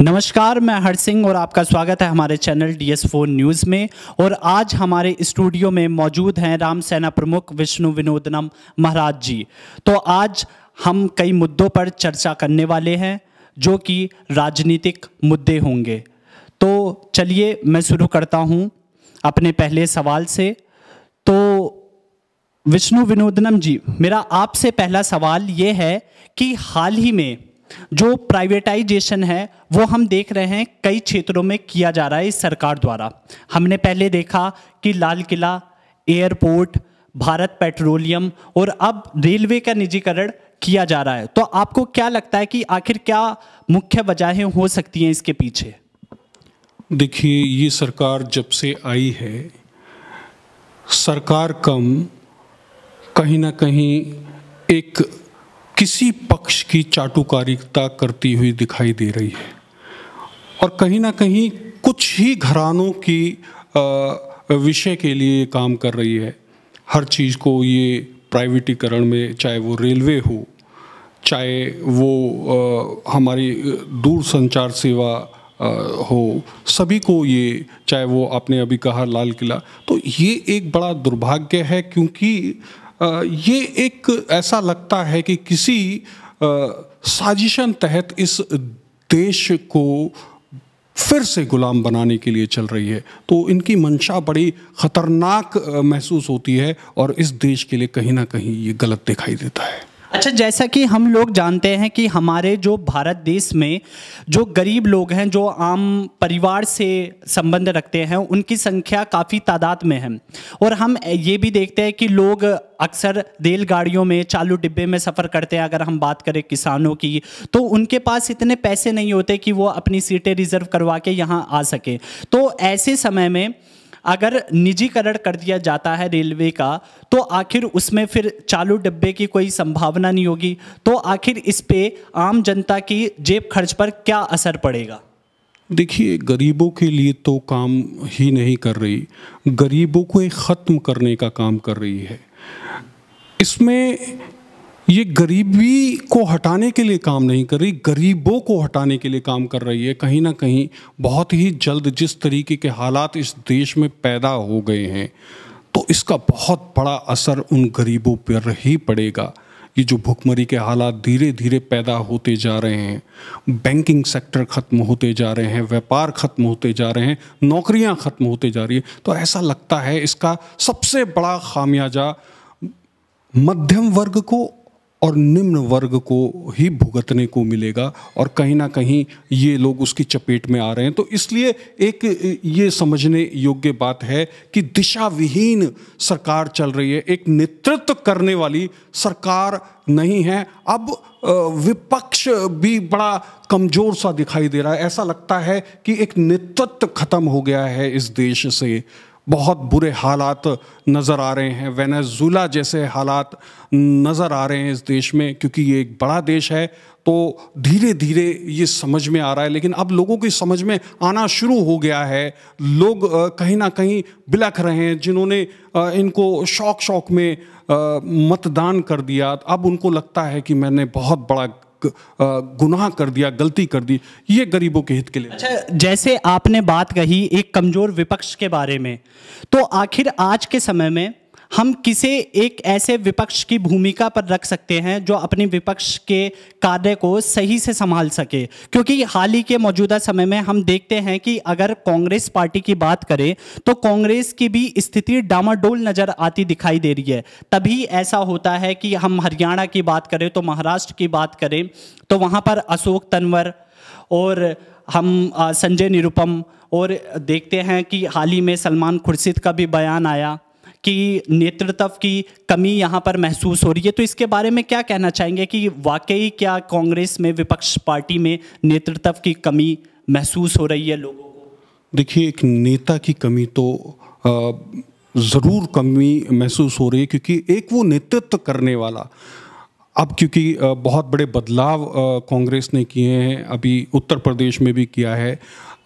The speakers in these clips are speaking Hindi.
नमस्कार मैं हर सिंह और आपका स्वागत है हमारे channel D S four news में और आज हमारे स्टूडियो में मौजूद हैं राम सेना प्रमुख विष्णु विनोदनम महाराज जी तो आज हम कई मुद्दों पर चर्चा करने वाले हैं जो कि राजनीतिक मुद्दे होंगे तो चलिए मैं शुरू करता हूँ अपने पहले सवाल से तो विष्णु विनोदनम जी मेरा आपसे पहला सवाल ये है कि हाल ही में जो प्राइवेटाइजेशन है वो हम देख रहे हैं कई क्षेत्रों में किया जा रहा है इस सरकार द्वारा हमने पहले देखा कि लाल किला एयरपोर्ट भारत पेट्रोलियम और अब रेलवे का निजीकरण किया जा रहा है तो आपको क्या लगता है कि आखिर क्या मुख्य वजहें हो सकती हैं इसके पीछे देखिए ये सरकार जब से आई है सरकार कम कहीं ना कहीं एक किसी पक्ष की चाटुकारिता करती हुई दिखाई दे रही है और कहीं ना कहीं कुछ ही घरानों की विषय के लिए काम कर रही है हर चीज़ को ये प्राइवेटीकरण में चाहे वो रेलवे हो चाहे वो आ, हमारी दूर संचार सेवा आ, हो सभी को ये चाहे वो आपने अभी कहा लाल किला तो ये एक बड़ा दुर्भाग्य है क्योंकि ये एक ऐसा लगता है कि किसी साजिशन तहत इस देश को फिर से गुलाम बनाने के लिए चल रही है तो इनकी मंशा बड़ी खतरनाक महसूस होती है और इस देश के लिए कहीं ना कहीं ये गलत दिखाई देता है अच्छा जैसा कि हम लोग जानते हैं कि हमारे जो भारत देश में जो गरीब लोग हैं जो आम परिवार से संबंध रखते हैं उनकी संख्या काफ़ी तादाद में है और हम ये भी देखते हैं कि लोग अक्सर रेलगाड़ियों में चालू डिब्बे में सफ़र करते हैं अगर हम बात करें किसानों की तो उनके पास इतने पैसे नहीं होते कि वो अपनी सीटें रिजर्व करवा के यहाँ आ सकें तो ऐसे समय में अगर निजीकरण कर दिया जाता है रेलवे का तो आखिर उसमें फिर चालू डिब्बे की कोई संभावना नहीं होगी तो आखिर इस पे आम जनता की जेब खर्च पर क्या असर पड़ेगा देखिए गरीबों के लिए तो काम ही नहीं कर रही गरीबों को ख़त्म करने का काम कर रही है इसमें ये गरीबी को हटाने के लिए काम नहीं कर रही गरीबों को हटाने के लिए काम कर रही है कहीं ना कहीं बहुत ही जल्द जिस तरीके के हालात इस देश में पैदा हो गए हैं तो इसका बहुत बड़ा असर उन गरीबों पर ही पड़ेगा ये जो भुखमरी के हालात धीरे धीरे पैदा होते जा रहे हैं बैंकिंग सेक्टर ख़त्म होते जा रहे हैं व्यापार ख़त्म होते जा रहे हैं नौकरियां ख़त्म होते जा रही है तो ऐसा लगता है इसका सबसे बड़ा खामियाजा मध्यम वर्ग को और निम्न वर्ग को ही भुगतने को मिलेगा और कहीं ना कहीं ये लोग उसकी चपेट में आ रहे हैं तो इसलिए एक ये समझने योग्य बात है कि दिशा विहीन सरकार चल रही है एक नेतृत्व करने वाली सरकार नहीं है अब विपक्ष भी बड़ा कमज़ोर सा दिखाई दे रहा है ऐसा लगता है कि एक नेतृत्व खत्म हो गया है इस देश से बहुत बुरे हालात नज़र आ रहे हैं वेनेजुला जैसे हालात नज़र आ रहे हैं इस देश में क्योंकि ये एक बड़ा देश है तो धीरे धीरे ये समझ में आ रहा है लेकिन अब लोगों की समझ में आना शुरू हो गया है लोग कहीं ना कहीं बिलख रहे हैं जिन्होंने इनको शौक शौक में मतदान कर दिया अब उनको लगता है कि मैंने बहुत बड़ा गुनाह कर दिया गलती कर दी ये गरीबों के हित के लिए अच्छा जैसे आपने बात कही एक कमज़ोर विपक्ष के बारे में तो आखिर आज के समय में हम किसे एक ऐसे विपक्ष की भूमिका पर रख सकते हैं जो अपने विपक्ष के कार्य को सही से संभाल सके क्योंकि हाल ही के मौजूदा समय में हम देखते हैं कि अगर कांग्रेस पार्टी की बात करें तो कांग्रेस की भी स्थिति डामाडोल नजर आती दिखाई दे रही है तभी ऐसा होता है कि हम हरियाणा की बात करें तो महाराष्ट्र की बात करें तो वहाँ पर अशोक तनवर और हम संजय निरुपम और देखते हैं कि हाल ही में सलमान खुर्शीद का भी बयान आया की नेतृत्व की कमी यहाँ पर महसूस हो रही है तो इसके बारे में क्या कहना चाहेंगे कि वाकई क्या कांग्रेस में विपक्ष पार्टी में नेतृत्व की कमी महसूस हो रही है लोगों को देखिए एक नेता की कमी तो ज़रूर कमी महसूस हो रही है क्योंकि एक वो नेतृत्व करने वाला अब क्योंकि बहुत बड़े बदलाव कांग्रेस ने किए हैं अभी उत्तर प्रदेश में भी किया है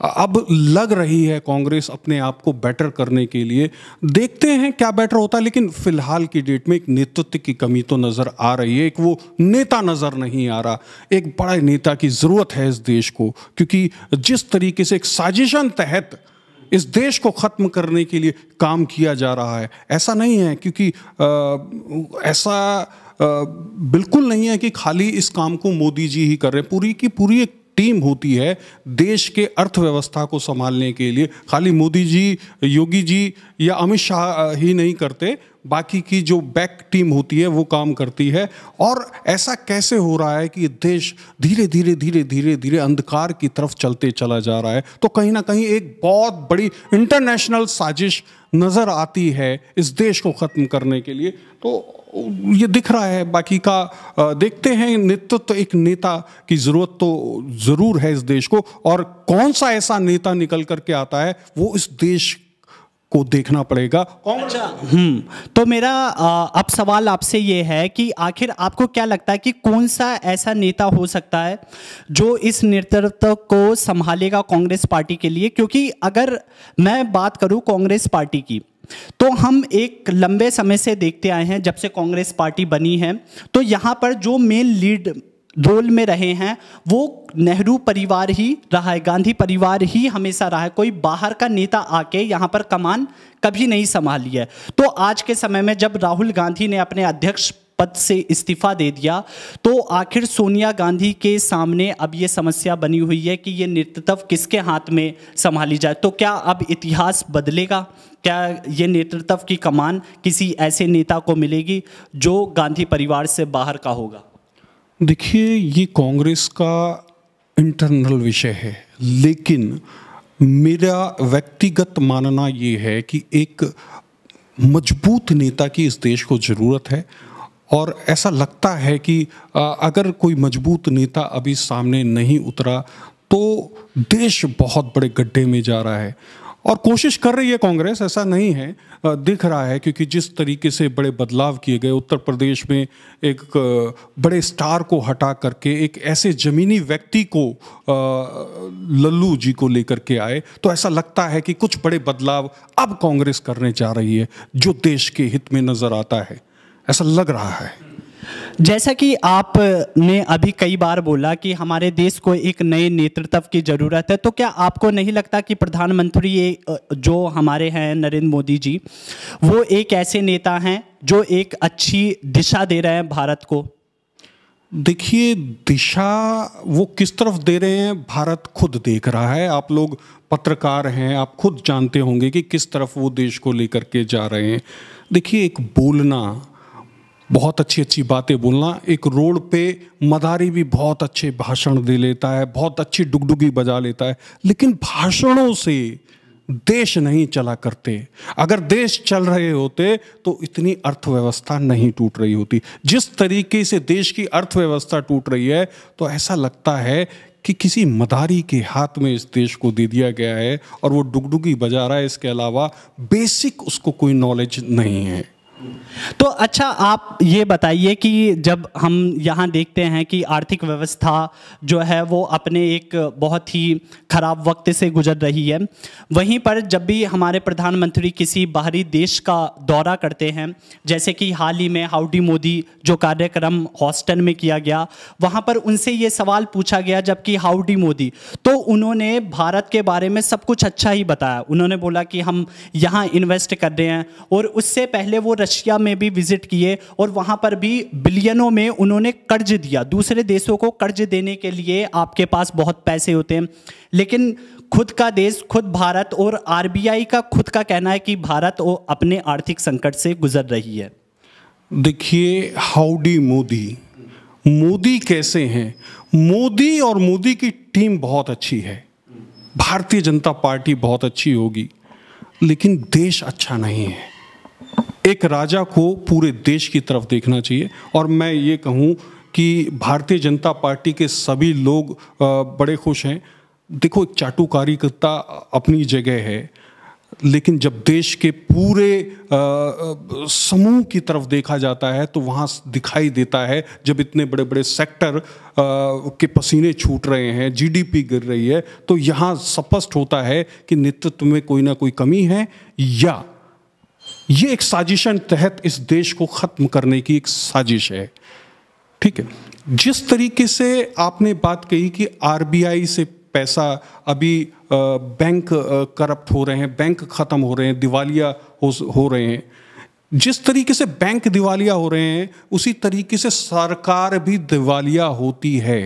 अब लग रही है कांग्रेस अपने आप को बेटर करने के लिए देखते हैं क्या बेटर होता है लेकिन फिलहाल की डेट में एक नेतृत्व की कमी तो नज़र आ रही है एक वो नेता नज़र नहीं आ रहा एक बड़े नेता की ज़रूरत है इस देश को क्योंकि जिस तरीके से एक साजिशन तहत इस देश को ख़त्म करने के लिए काम किया जा रहा है ऐसा नहीं है क्योंकि आ, ऐसा आ, बिल्कुल नहीं है कि खाली इस काम को मोदी जी ही कर रहे पूरी की पूरी एक टीम होती है देश के अर्थव्यवस्था को संभालने के लिए खाली मोदी जी योगी जी या अमित शाह ही नहीं करते बाकी की जो बैक टीम होती है वो काम करती है और ऐसा कैसे हो रहा है कि देश धीरे धीरे धीरे धीरे धीरे अंधकार की तरफ चलते चला जा रहा है तो कहीं ना कहीं एक बहुत बड़ी इंटरनेशनल साजिश नज़र आती है इस देश को ख़त्म करने के लिए तो ये दिख रहा है बाकी का देखते हैं नेतृत्व तो एक नेता की ज़रूरत तो ज़रूर है इस देश को और कौन सा ऐसा नेता निकल करके आता है वो इस देश को देखना पड़ेगा अच्छा हम्म तो मेरा आ, अब सवाल आपसे ये है कि आखिर आपको क्या लगता है कि कौन सा ऐसा नेता हो सकता है जो इस नेतृत्व को संभालेगा कांग्रेस पार्टी के लिए क्योंकि अगर मैं बात करूं कांग्रेस पार्टी की तो हम एक लंबे समय से देखते आए हैं जब से कांग्रेस पार्टी बनी है तो यहाँ पर जो मेन लीड रोल में रहे हैं वो नेहरू परिवार ही रहा है गांधी परिवार ही हमेशा रहा है कोई बाहर का नेता आके यहाँ पर कमान कभी नहीं संभाली है तो आज के समय में जब राहुल गांधी ने अपने अध्यक्ष पद से इस्तीफा दे दिया तो आखिर सोनिया गांधी के सामने अब ये समस्या बनी हुई है कि ये नेतृत्व किसके हाथ में संभाली जाए तो क्या अब इतिहास बदलेगा क्या ये नेतृत्व की कमान किसी ऐसे नेता को मिलेगी जो गांधी परिवार से बाहर का होगा देखिए ये कांग्रेस का इंटरनल विषय है लेकिन मेरा व्यक्तिगत मानना ये है कि एक मजबूत नेता की इस देश को ज़रूरत है और ऐसा लगता है कि अगर कोई मजबूत नेता अभी सामने नहीं उतरा तो देश बहुत बड़े गड्ढे में जा रहा है और कोशिश कर रही है कांग्रेस ऐसा नहीं है दिख रहा है क्योंकि जिस तरीके से बड़े बदलाव किए गए उत्तर प्रदेश में एक बड़े स्टार को हटा करके एक ऐसे ज़मीनी व्यक्ति को लल्लू जी को लेकर के आए तो ऐसा लगता है कि कुछ बड़े बदलाव अब कांग्रेस करने जा रही है जो देश के हित में नज़र आता है ऐसा लग रहा है जैसा कि आपने अभी कई बार बोला कि हमारे देश को एक नए नेतृत्व की ज़रूरत है तो क्या आपको नहीं लगता कि प्रधानमंत्री ये जो हमारे हैं नरेंद्र मोदी जी वो एक ऐसे नेता हैं जो एक अच्छी दिशा दे रहे हैं भारत को देखिए दिशा वो किस तरफ दे रहे हैं भारत खुद देख रहा है आप लोग पत्रकार हैं आप खुद जानते होंगे कि किस तरफ वो देश को लेकर के जा रहे हैं देखिए एक बोलना बहुत अच्छी अच्छी बातें बोलना एक रोड पे मदारी भी बहुत अच्छे भाषण दे लेता है बहुत अच्छी डुगडुगी बजा लेता है लेकिन भाषणों से देश नहीं चला करते अगर देश चल रहे होते तो इतनी अर्थव्यवस्था नहीं टूट रही होती जिस तरीके से देश की अर्थव्यवस्था टूट रही है तो ऐसा लगता है कि किसी मदारी के हाथ में इस देश को दे दिया गया है और वो डुगडुगी बजा रहा है इसके अलावा बेसिक उसको कोई नॉलेज नहीं है तो अच्छा आप ये बताइए कि जब हम यहाँ देखते हैं कि आर्थिक व्यवस्था जो है वो अपने एक बहुत ही खराब वक्त से गुजर रही है वहीं पर जब भी हमारे प्रधानमंत्री किसी बाहरी देश का दौरा करते हैं जैसे कि हाल ही में हाउडी मोदी जो कार्यक्रम हॉस्टन में किया गया वहाँ पर उनसे ये सवाल पूछा गया जबकि हाउडी मोदी तो उन्होंने भारत के बारे में सब कुछ अच्छा ही बताया उन्होंने बोला कि हम यहाँ इन्वेस्ट कर रहे हैं और उससे पहले वो रशिया में भी विजिट किए और वहाँ पर भी बिलियनों में उन्होंने कर्ज दिया दूसरे देशों को कर्ज देने के लिए आपके पास बहुत पैसे होते हैं लेकिन खुद का देश खुद भारत और आरबीआई का खुद का कहना है कि भारत वो अपने आर्थिक संकट से गुजर रही है देखिए हाउडी मोदी मोदी कैसे हैं मोदी और मोदी की टीम बहुत अच्छी है भारतीय जनता पार्टी बहुत अच्छी होगी लेकिन देश अच्छा नहीं है एक राजा को पूरे देश की तरफ देखना चाहिए और मैं ये कहूँ कि भारतीय जनता पार्टी के सभी लोग बड़े खुश हैं देखो एक चाटुकारी करता अपनी जगह है लेकिन जब देश के पूरे समूह की तरफ देखा जाता है तो वहाँ दिखाई देता है जब इतने बड़े बड़े सेक्टर आ, के पसीने छूट रहे हैं जीडीपी गिर रही है तो यहाँ स्पष्ट होता है कि नेतृत्व में कोई ना कोई कमी है या ये एक साजिशन तहत इस देश को ख़त्म करने की एक साजिश है ठीक है जिस तरीके से आपने बात कही कि आरबीआई से पैसा अभी बैंक करप्ट हो रहे हैं बैंक ख़त्म हो रहे हैं दिवालिया हो, हो रहे हैं जिस तरीके से बैंक दिवालिया हो रहे हैं उसी तरीके से सरकार भी दिवालिया होती है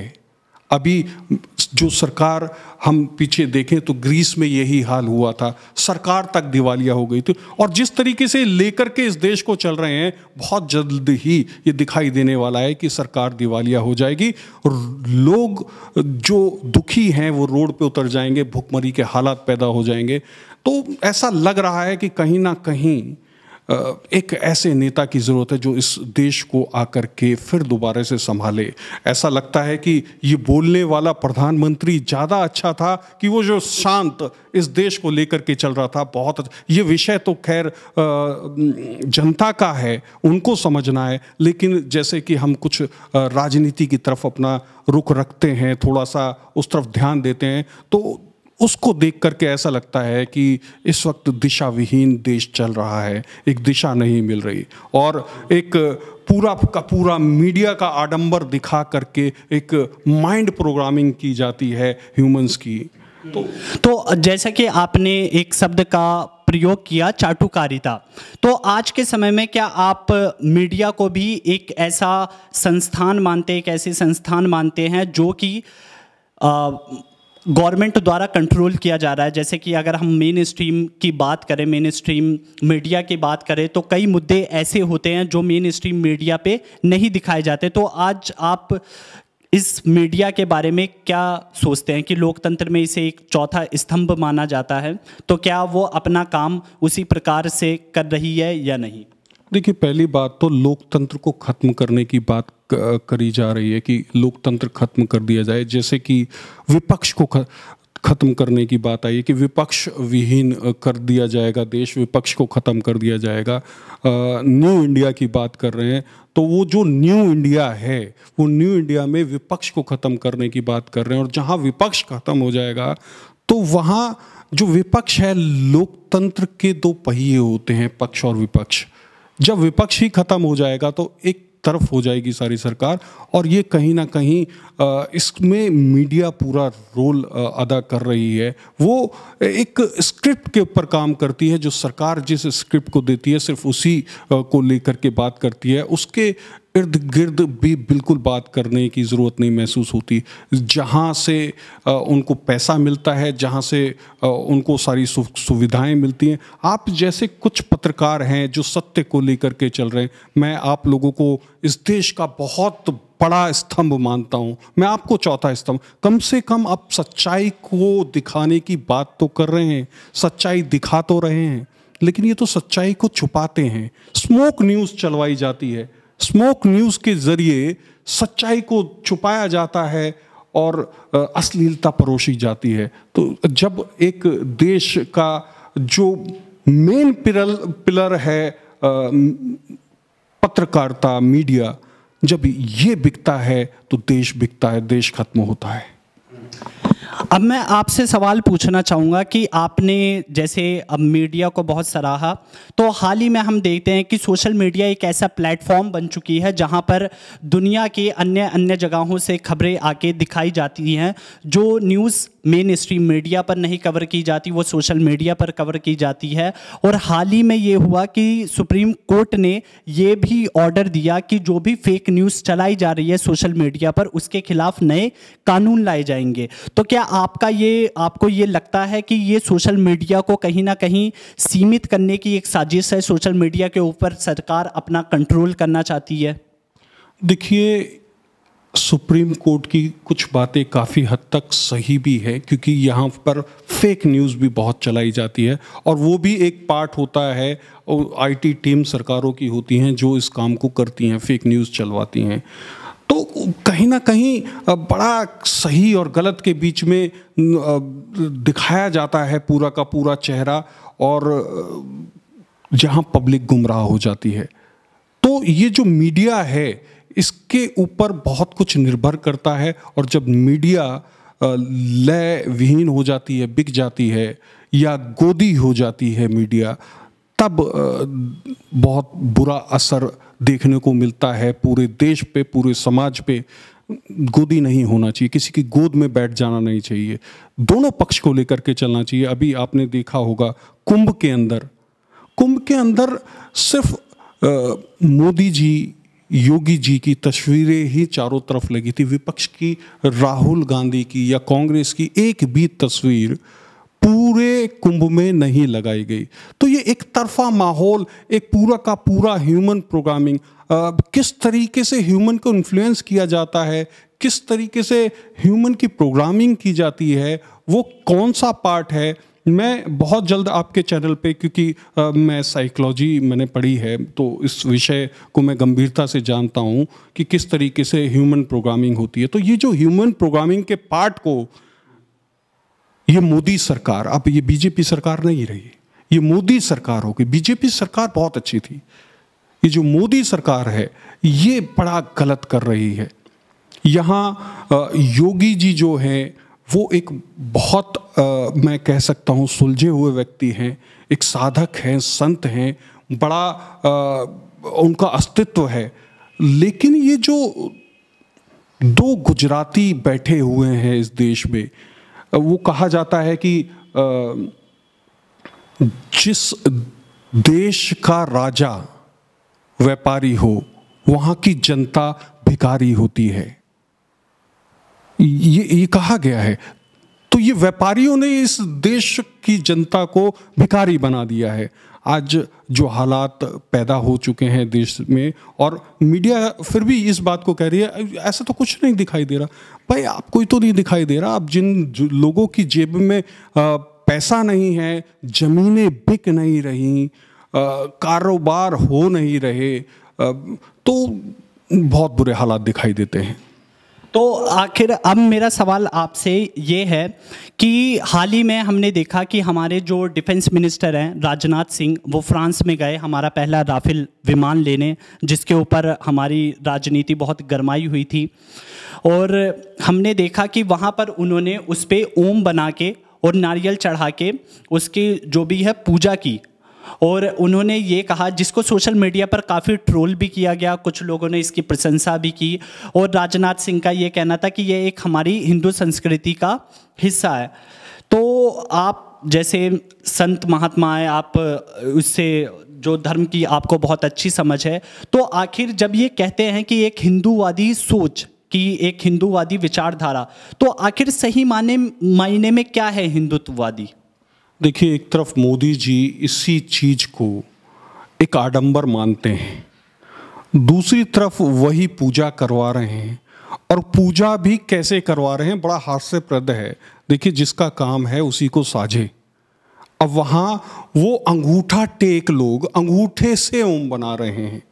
अभी जो सरकार हम पीछे देखें तो ग्रीस में यही हाल हुआ था सरकार तक दिवालिया हो गई थी और जिस तरीके से लेकर के इस देश को चल रहे हैं बहुत जल्द ही ये दिखाई देने वाला है कि सरकार दिवालिया हो जाएगी लोग जो दुखी हैं वो रोड पे उतर जाएंगे भुखमरी के हालात पैदा हो जाएंगे तो ऐसा लग रहा है कि कहीं ना कहीं एक ऐसे नेता की ज़रूरत है जो इस देश को आकर के फिर दोबारा से संभाले ऐसा लगता है कि ये बोलने वाला प्रधानमंत्री ज़्यादा अच्छा था कि वो जो शांत इस देश को लेकर के चल रहा था बहुत अच्छा ये विषय तो खैर जनता का है उनको समझना है लेकिन जैसे कि हम कुछ राजनीति की तरफ अपना रुख रखते हैं थोड़ा सा उस तरफ ध्यान देते हैं तो उसको देख करके ऐसा लगता है कि इस वक्त दिशा विहीन देश चल रहा है एक दिशा नहीं मिल रही और एक पूरा का पूरा मीडिया का आडंबर दिखा करके एक माइंड प्रोग्रामिंग की जाती है ह्यूमंस की तो तो जैसा कि आपने एक शब्द का प्रयोग किया चाटुकारिता तो आज के समय में क्या आप मीडिया को भी एक ऐसा संस्थान मानते एक ऐसे संस्थान मानते हैं जो कि गवर्नमेंट द्वारा कंट्रोल किया जा रहा है जैसे कि अगर हम मेन स्ट्रीम की बात करें मेन स्ट्रीम मीडिया की बात करें तो कई मुद्दे ऐसे होते हैं जो मेन स्ट्रीम मीडिया पे नहीं दिखाए जाते तो आज आप इस मीडिया के बारे में क्या सोचते हैं कि लोकतंत्र में इसे एक चौथा स्तंभ माना जाता है तो क्या वो अपना काम उसी प्रकार से कर रही है या नहीं देखिए पहली बात तो लोकतंत्र को ख़त्म करने की बात करी जा रही है कि लोकतंत्र खत्म कर दिया जाए जैसे कि विपक्ष को खत्म करने की बात आई कि विपक्ष विहीन कर दिया जाएगा देश विपक्ष को ख़त्म कर दिया जाएगा न्यू इंडिया की बात कर रहे हैं तो वो जो न्यू इंडिया है वो न्यू इंडिया में विपक्ष को ख़त्म करने की बात कर रहे हैं और जहां विपक्ष ख़त्म हो जाएगा तो वहां जो विपक्ष है लोकतंत्र के दो पहिए होते हैं पक्ष और विपक्ष जब विपक्ष ही खत्म हो जाएगा तो एक तरफ हो जाएगी सारी सरकार और ये कहीं ना कहीं इसमें मीडिया पूरा रोल अदा कर रही है वो एक स्क्रिप्ट के ऊपर काम करती है जो सरकार जिस स्क्रिप्ट को देती है सिर्फ उसी को लेकर के बात करती है उसके इर्द गिर्द भी बिल्कुल बात करने की ज़रूरत नहीं महसूस होती जहाँ से उनको पैसा मिलता है जहाँ से उनको सारी सुविधाएं मिलती हैं आप जैसे कुछ पत्रकार हैं जो सत्य को लेकर के चल रहे हैं मैं आप लोगों को इस देश का बहुत बड़ा स्तंभ मानता हूँ मैं आपको चौथा स्तंभ कम से कम आप सच्चाई को दिखाने की बात तो कर रहे हैं सच्चाई दिखा तो रहे हैं लेकिन ये तो सच्चाई को छुपाते हैं स्मोक न्यूज़ चलवाई जाती है स्मोक न्यूज़ के जरिए सच्चाई को छुपाया जाता है और अश्लीलता परोसी जाती है तो जब एक देश का जो मेन पिलर पिलर है पत्रकारिता मीडिया जब ये बिकता है तो देश बिकता है देश खत्म होता है अब मैं आपसे सवाल पूछना चाहूँगा कि आपने जैसे अब मीडिया को बहुत सराहा तो हाल ही में हम देखते हैं कि सोशल मीडिया एक ऐसा प्लेटफॉर्म बन चुकी है जहाँ पर दुनिया के अन्य अन्य जगहों से खबरें आके दिखाई जाती हैं जो न्यूज़ मेन स्ट्रीम मीडिया पर नहीं कवर की जाती वो सोशल मीडिया पर कवर की जाती है और हाल ही में ये हुआ कि सुप्रीम कोर्ट ने ये भी ऑर्डर दिया कि जो भी फेक न्यूज़ चलाई जा रही है सोशल मीडिया पर उसके खिलाफ नए कानून लाए जाएंगे तो क्या आप आपका ये आपको ये लगता है कि ये सोशल मीडिया को कहीं ना कहीं सीमित करने की एक साजिश है सोशल मीडिया के ऊपर सरकार अपना कंट्रोल करना चाहती है देखिए सुप्रीम कोर्ट की कुछ बातें काफ़ी हद तक सही भी है क्योंकि यहाँ पर फेक न्यूज़ भी बहुत चलाई जाती है और वो भी एक पार्ट होता है आईटी टीम सरकारों की होती हैं जो इस काम को करती हैं फेक न्यूज़ चलवाती हैं तो कहीं ना कहीं बड़ा सही और गलत के बीच में दिखाया जाता है पूरा का पूरा चेहरा और जहां पब्लिक गुमराह हो जाती है तो ये जो मीडिया है इसके ऊपर बहुत कुछ निर्भर करता है और जब मीडिया लय विहीन हो जाती है बिक जाती है या गोदी हो जाती है मीडिया तब बहुत बुरा असर देखने को मिलता है पूरे देश पे पूरे समाज पे गोदी नहीं होना चाहिए किसी की गोद में बैठ जाना नहीं चाहिए दोनों पक्ष को लेकर के चलना चाहिए अभी आपने देखा होगा कुंभ के अंदर कुंभ के अंदर सिर्फ मोदी जी योगी जी की तस्वीरें ही चारों तरफ लगी थी विपक्ष की राहुल गांधी की या कांग्रेस की एक भी तस्वीर पूरे कुंभ में नहीं लगाई गई तो ये एक तरफा माहौल एक पूरा का पूरा ह्यूमन प्रोग्रामिंग किस तरीके से ह्यूमन को इन्फ्लुएंस किया जाता है किस तरीके से ह्यूमन की प्रोग्रामिंग की जाती है वो कौन सा पार्ट है मैं बहुत जल्द आपके चैनल पे क्योंकि आ, मैं साइकोलॉजी मैंने पढ़ी है तो इस विषय को मैं गंभीरता से जानता हूँ कि किस तरीके से ह्यूमन प्रोग्रामिंग होती है तो ये जो ह्यूमन प्रोग्रामिंग के पार्ट को ये मोदी सरकार अब ये बीजेपी सरकार नहीं रही ये मोदी सरकार होगी बीजेपी सरकार बहुत अच्छी थी ये जो मोदी सरकार है ये बड़ा गलत कर रही है यहाँ योगी जी जो हैं वो एक बहुत आ, मैं कह सकता हूँ सुलझे हुए व्यक्ति हैं एक साधक हैं संत हैं बड़ा आ, उनका अस्तित्व है लेकिन ये जो दो गुजराती बैठे हुए हैं इस देश में वो कहा जाता है कि जिस देश का राजा व्यापारी हो वहां की जनता भिकारी होती है ये ये कहा गया है तो ये व्यापारियों ने इस देश की जनता को भिखारी बना दिया है आज जो हालात पैदा हो चुके हैं देश में और मीडिया फिर भी इस बात को कह रही है ऐसा तो कुछ नहीं दिखाई दे रहा भाई आपको ही तो नहीं दिखाई दे रहा आप जिन लोगों की जेब में पैसा नहीं है ज़मीनें बिक नहीं रही कारोबार हो नहीं रहे तो बहुत बुरे हालात दिखाई देते हैं तो आखिर अब मेरा सवाल आपसे ये है कि हाल ही में हमने देखा कि हमारे जो डिफेंस मिनिस्टर हैं राजनाथ सिंह वो फ्रांस में गए हमारा पहला राफेल विमान लेने जिसके ऊपर हमारी राजनीति बहुत गरमाई हुई थी और हमने देखा कि वहाँ पर उन्होंने उस पर ओम बना के और नारियल चढ़ा के उसकी जो भी है पूजा की और उन्होंने ये कहा जिसको सोशल मीडिया पर काफ़ी ट्रोल भी किया गया कुछ लोगों ने इसकी प्रशंसा भी की और राजनाथ सिंह का ये कहना था कि ये एक हमारी हिंदू संस्कृति का हिस्सा है तो आप जैसे संत महात्मा है आप उससे जो धर्म की आपको बहुत अच्छी समझ है तो आखिर जब ये कहते हैं कि एक हिंदूवादी सोच कि एक हिंदूवादी विचारधारा तो आखिर सही माने मायने में क्या है हिंदुत्ववादी देखिए एक तरफ मोदी जी इसी चीज़ को एक आडंबर मानते हैं दूसरी तरफ वही पूजा करवा रहे हैं और पूजा भी कैसे करवा रहे हैं बड़ा हास्यप्रद है देखिए जिसका काम है उसी को साझे अब वहां वो अंगूठा टेक लोग अंगूठे से ओम बना रहे हैं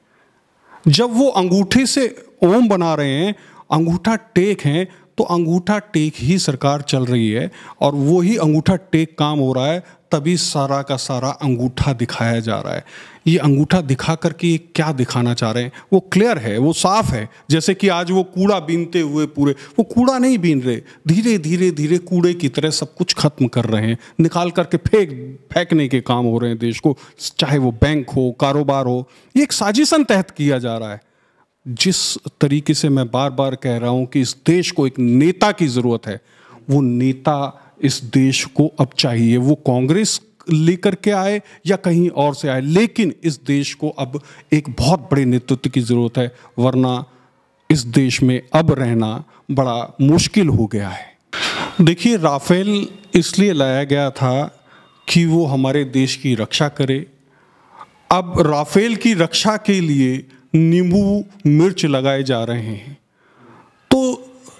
जब वो अंगूठे से ओम बना रहे हैं अंगूठा टेक हैं तो अंगूठा टेक ही सरकार चल रही है और वो ही अंगूठा टेक काम हो रहा है तभी सारा का सारा अंगूठा दिखाया जा रहा है ये अंगूठा दिखा करके ये क्या दिखाना चाह रहे हैं वो क्लियर है वो साफ है जैसे कि आज वो कूड़ा बीनते हुए पूरे वो कूड़ा नहीं बीन रहे धीरे धीरे धीरे कूड़े की तरह सब कुछ खत्म कर रहे हैं निकाल करके फेंक फेंकने के काम हो रहे हैं देश को चाहे वो बैंक हो कारोबार हो ये एक साजिशन तहत किया जा रहा है जिस तरीके से मैं बार बार कह रहा हूं कि इस देश को एक नेता की ज़रूरत है वो नेता इस देश को अब चाहिए वो कांग्रेस लेकर के आए या कहीं और से आए लेकिन इस देश को अब एक बहुत बड़े नेतृत्व की ज़रूरत है वरना इस देश में अब रहना बड़ा मुश्किल हो गया है देखिए राफेल इसलिए लाया गया था कि वो हमारे देश की रक्षा करे अब राफेल की रक्षा के लिए नींबू मिर्च लगाए जा रहे हैं तो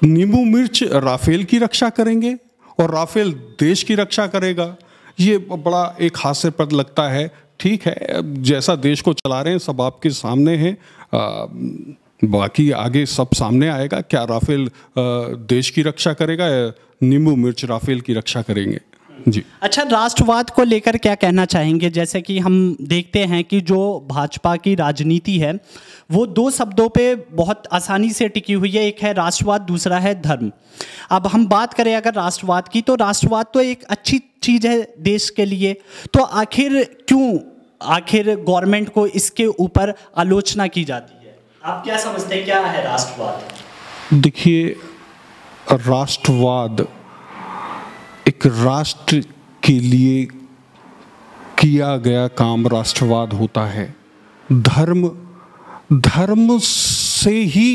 नींबू मिर्च राफेल की रक्षा करेंगे और राफेल देश की रक्षा करेगा ये बड़ा एक हास्यपद लगता है ठीक है जैसा देश को चला रहे हैं सब आपके सामने हैं बाकी आगे सब सामने आएगा क्या राफेल देश की रक्षा करेगा या नींबू मिर्च राफेल की रक्षा करेंगे जी अच्छा राष्ट्रवाद को लेकर क्या कहना चाहेंगे जैसे कि हम देखते हैं कि जो भाजपा की राजनीति है वो दो शब्दों पे बहुत आसानी से टिकी हुई है एक है राष्ट्रवाद दूसरा है धर्म अब हम बात करें अगर राष्ट्रवाद की तो राष्ट्रवाद तो एक अच्छी चीज़ है देश के लिए तो आखिर क्यों आखिर गवर्नमेंट को इसके ऊपर आलोचना की जाती है आप क्या समझते हैं क्या है राष्ट्रवाद देखिए राष्ट्रवाद एक राष्ट्र के लिए किया गया काम राष्ट्रवाद होता है धर्म धर्म से ही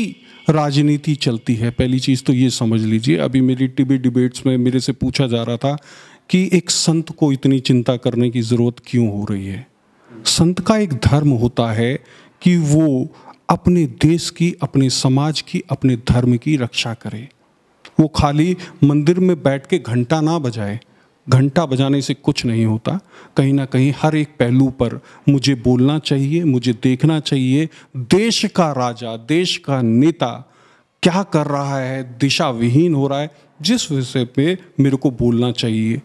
राजनीति चलती है पहली चीज़ तो ये समझ लीजिए अभी मेरी टीवी डिबेट्स में मेरे से पूछा जा रहा था कि एक संत को इतनी चिंता करने की ज़रूरत क्यों हो रही है संत का एक धर्म होता है कि वो अपने देश की अपने समाज की अपने धर्म की रक्षा करे वो खाली मंदिर में बैठ के घंटा ना बजाए घंटा बजाने से कुछ नहीं होता कहीं ना कहीं हर एक पहलू पर मुझे बोलना चाहिए मुझे देखना चाहिए देश का राजा देश का नेता क्या कर रहा है दिशा विहीन हो रहा है जिस विषय पे मेरे को बोलना चाहिए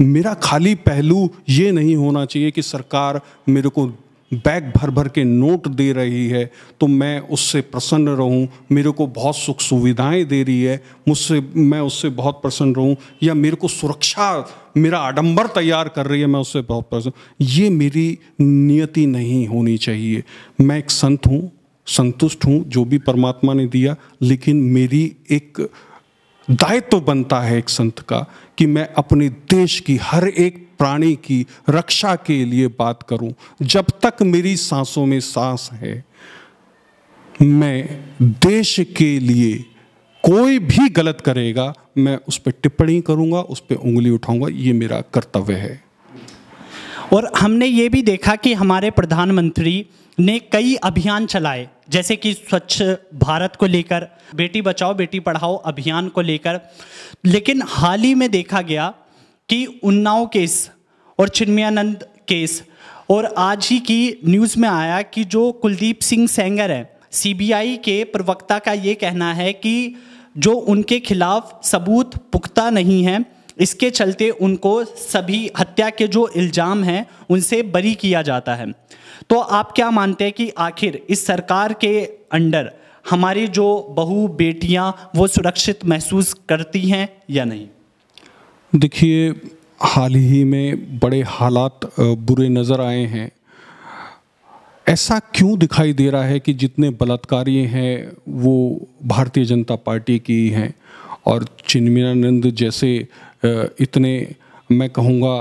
मेरा खाली पहलू ये नहीं होना चाहिए कि सरकार मेरे को बैग भर भर के नोट दे रही है तो मैं उससे प्रसन्न रहूं मेरे को बहुत सुख सुविधाएं दे रही है मुझसे मैं उससे बहुत प्रसन्न रहूं या मेरे को सुरक्षा मेरा आडंबर तैयार कर रही है मैं उससे बहुत प्रसन्न ये मेरी नियति नहीं होनी चाहिए मैं एक संत हूँ संतुष्ट हूँ जो भी परमात्मा ने दिया लेकिन मेरी एक दायित्व तो बनता है एक संत का कि मैं अपने देश की हर एक प्राणी की रक्षा के लिए बात करूं जब तक मेरी सांसों में सांस है मैं देश के लिए कोई भी गलत करेगा मैं उस पर टिप्पणी करूंगा उस पर उंगली उठाऊंगा ये मेरा कर्तव्य है और हमने ये भी देखा कि हमारे प्रधानमंत्री ने कई अभियान चलाए जैसे कि स्वच्छ भारत को लेकर बेटी बचाओ बेटी पढ़ाओ अभियान को लेकर लेकिन हाल ही में देखा गया कि उन्नाव केस और चिन्मयानंद केस और आज ही की न्यूज़ में आया कि जो कुलदीप सिंह सेंगर है सीबीआई के प्रवक्ता का ये कहना है कि जो उनके खिलाफ सबूत पुख्ता नहीं है इसके चलते उनको सभी हत्या के जो इल्ज़ाम हैं उनसे बरी किया जाता है तो आप क्या मानते हैं कि आखिर इस सरकार के अंडर हमारी जो बहू बेटियां वो सुरक्षित महसूस करती हैं या नहीं देखिए हाल ही में बड़े हालात बुरे नज़र आए हैं ऐसा क्यों दिखाई दे रहा है कि जितने बलात्कारी हैं वो भारतीय जनता पार्टी की हैं और चिन्मयानंद जैसे इतने मैं कहूँगा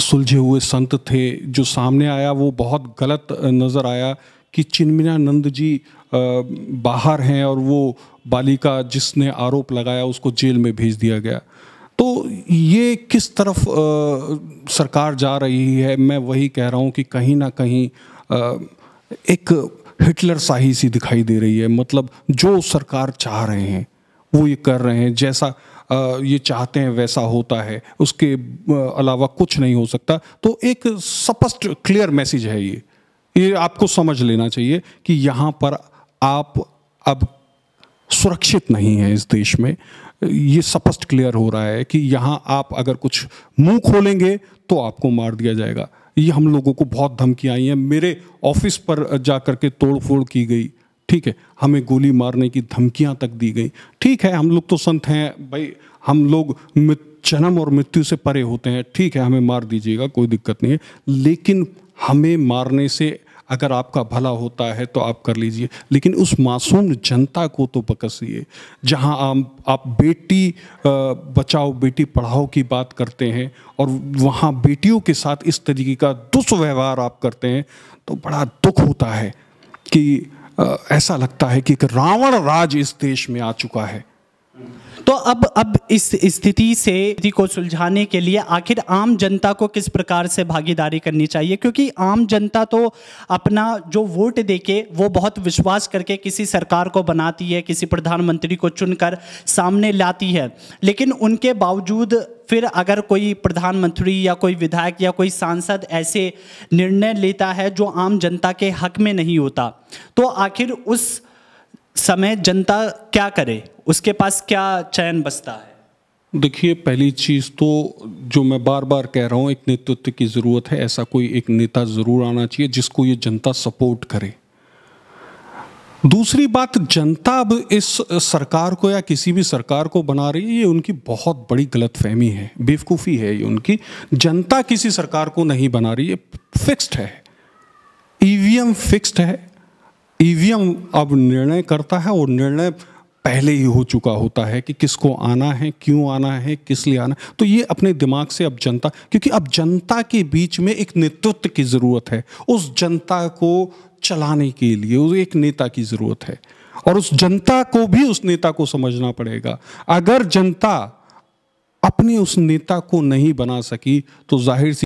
सुलझे हुए संत थे जो सामने आया वो बहुत गलत नज़र आया कि चिन्मयानंद जी बाहर हैं और वो बालिका जिसने आरोप लगाया उसको जेल में भेज दिया गया तो ये किस तरफ आ, सरकार जा रही है मैं वही कह रहा हूँ कि कहीं ना कहीं आ, एक हिटलर शाही सी दिखाई दे रही है मतलब जो सरकार चाह रहे हैं वो ये कर रहे हैं जैसा ये चाहते हैं वैसा होता है उसके अलावा कुछ नहीं हो सकता तो एक स्पष्ट क्लियर मैसेज है ये ये आपको समझ लेना चाहिए कि यहाँ पर आप अब सुरक्षित नहीं है इस देश में ये स्पष्ट क्लियर हो रहा है कि यहाँ आप अगर कुछ मुंह खोलेंगे तो आपको मार दिया जाएगा ये हम लोगों को बहुत धमकी आई हैं मेरे ऑफिस पर जा कर के तोड़फोड़ की गई ठीक है हमें गोली मारने की धमकियां तक दी गई ठीक है हम लोग तो संत हैं भाई हम लोग जन्म और मृत्यु से परे होते हैं ठीक है हमें मार दीजिएगा कोई दिक्कत नहीं है लेकिन हमें मारने से अगर आपका भला होता है तो आप कर लीजिए लेकिन उस मासूम जनता को तो बकसिए जहां आप आप बेटी बचाओ बेटी पढ़ाओ की बात करते हैं और वहां बेटियों के साथ इस तरीके का दुष्व्यवहार आप करते हैं तो बड़ा दुख होता है कि ऐसा लगता है कि एक रावण राज इस देश में आ चुका है तो अब अब इस स्थिति से स्थिति को सुलझाने के लिए आखिर आम जनता को किस प्रकार से भागीदारी करनी चाहिए क्योंकि आम जनता तो अपना जो वोट देके वो बहुत विश्वास करके किसी सरकार को बनाती है किसी प्रधानमंत्री को चुनकर सामने लाती है लेकिन उनके बावजूद फिर अगर कोई प्रधानमंत्री या कोई विधायक या कोई सांसद ऐसे निर्णय लेता है जो आम जनता के हक में नहीं होता तो आखिर उस समय जनता क्या करे उसके पास क्या चयन बसता है देखिए पहली चीज़ तो जो मैं बार बार कह रहा हूँ एक नेतृत्व की ज़रूरत है ऐसा कोई एक नेता ज़रूर आना चाहिए जिसको ये जनता सपोर्ट करे दूसरी बात जनता अब इस सरकार को या किसी भी सरकार को बना रही है ये उनकी बहुत बड़ी गलतफहमी है बेवकूफ़ी है ये उनकी जनता किसी सरकार को नहीं बना रही है फिक्स्ड है ईवीएम फिक्स्ड है ईवीएम अब निर्णय करता है और निर्णय पहले ही हो चुका होता है कि किसको आना है क्यों आना है किस लिए आना है तो ये अपने दिमाग से अब जनता क्योंकि अब जनता के बीच में एक नेतृत्व की ज़रूरत है उस जनता को चलाने के लिए एक नेता की ज़रूरत है और उस जनता को भी उस नेता को समझना पड़ेगा अगर जनता अपने उस नेता को नहीं बना सकी तो जाहिर सी